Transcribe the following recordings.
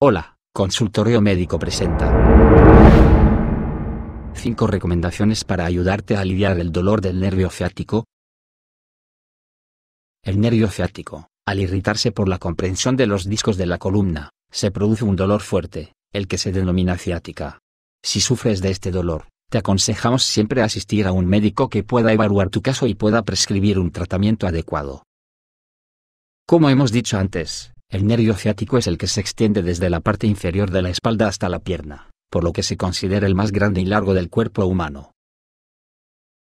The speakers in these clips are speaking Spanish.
Hola, Consultorio Médico presenta 5 recomendaciones para ayudarte a aliviar el dolor del nervio ciático. El nervio ciático, al irritarse por la comprensión de los discos de la columna, se produce un dolor fuerte, el que se denomina ciática. Si sufres de este dolor, te aconsejamos siempre asistir a un médico que pueda evaluar tu caso y pueda prescribir un tratamiento adecuado. Como hemos dicho antes, el nervio ciático es el que se extiende desde la parte inferior de la espalda hasta la pierna, por lo que se considera el más grande y largo del cuerpo humano.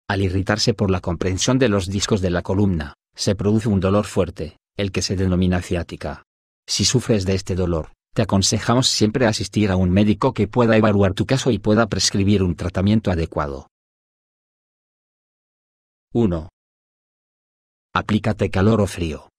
Al irritarse por la comprensión de los discos de la columna, se produce un dolor fuerte, el que se denomina ciática. Si sufres de este dolor, te aconsejamos siempre asistir a un médico que pueda evaluar tu caso y pueda prescribir un tratamiento adecuado. 1. Aplícate calor o frío.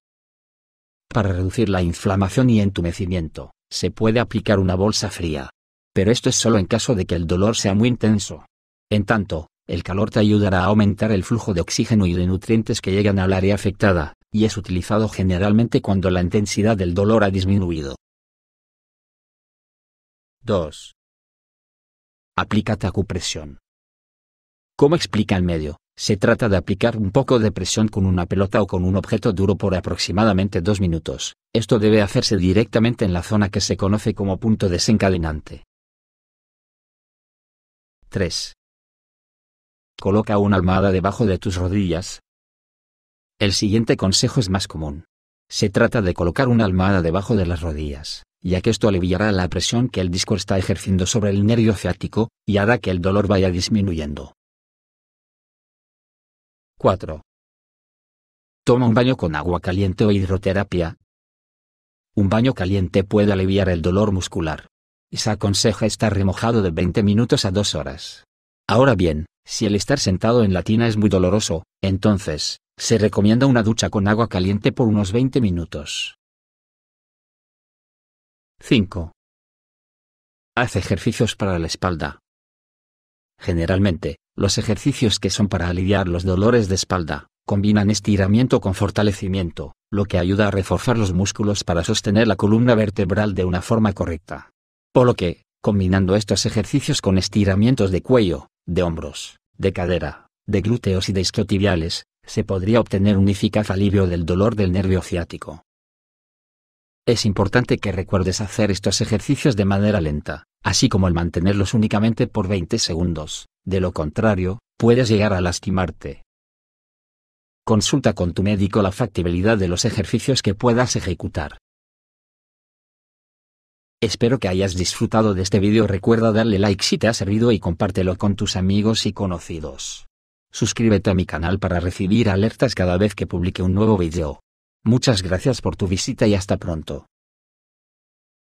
Para reducir la inflamación y entumecimiento, se puede aplicar una bolsa fría. Pero esto es solo en caso de que el dolor sea muy intenso. En tanto, el calor te ayudará a aumentar el flujo de oxígeno y de nutrientes que llegan al área afectada, y es utilizado generalmente cuando la intensidad del dolor ha disminuido. 2. Aplica acupresión. ¿Cómo explica el medio, se trata de aplicar un poco de presión con una pelota o con un objeto duro por aproximadamente dos minutos. Esto debe hacerse directamente en la zona que se conoce como punto desencadenante. 3. Coloca una almohada debajo de tus rodillas. El siguiente consejo es más común. Se trata de colocar una almohada debajo de las rodillas, ya que esto aliviará la presión que el disco está ejerciendo sobre el nervio ciático, y hará que el dolor vaya disminuyendo. 4. Toma un baño con agua caliente o hidroterapia. Un baño caliente puede aliviar el dolor muscular. se aconseja estar remojado de 20 minutos a 2 horas. Ahora bien, si el estar sentado en la tina es muy doloroso, entonces, se recomienda una ducha con agua caliente por unos 20 minutos. 5. Haz ejercicios para la espalda. Generalmente, los ejercicios que son para aliviar los dolores de espalda, combinan estiramiento con fortalecimiento, lo que ayuda a reforzar los músculos para sostener la columna vertebral de una forma correcta. Por lo que, combinando estos ejercicios con estiramientos de cuello, de hombros, de cadera, de glúteos y de isquiotibiales, se podría obtener un eficaz alivio del dolor del nervio ciático. Es importante que recuerdes hacer estos ejercicios de manera lenta, así como el mantenerlos únicamente por 20 segundos, de lo contrario, puedes llegar a lastimarte. Consulta con tu médico la factibilidad de los ejercicios que puedas ejecutar. Espero que hayas disfrutado de este vídeo recuerda darle like si te ha servido y compártelo con tus amigos y conocidos. Suscríbete a mi canal para recibir alertas cada vez que publique un nuevo vídeo. Muchas gracias por tu visita y hasta pronto.